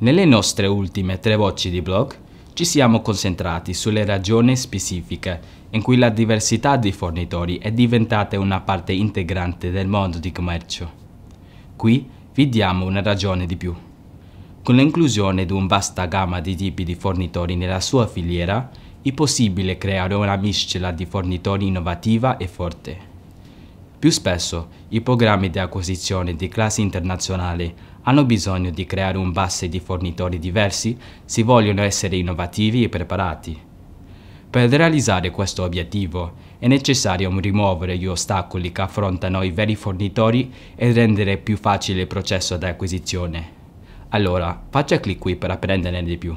Nelle nostre ultime tre voci di blog ci siamo concentrati sulle ragioni specifiche in cui la diversità dei fornitori è diventata una parte integrante del mondo di commercio. Qui vi diamo una ragione di più. Con l'inclusione di un vasta gamma di tipi di fornitori nella sua filiera, è possibile creare una miscela di fornitori innovativa e forte. Più spesso, i programmi di acquisizione di classi internazionali hanno bisogno di creare un base di fornitori diversi se vogliono essere innovativi e preparati. Per realizzare questo obiettivo è necessario rimuovere gli ostacoli che affrontano i veri fornitori e rendere più facile il processo di acquisizione. Allora, faccia clic qui per apprenderne di più.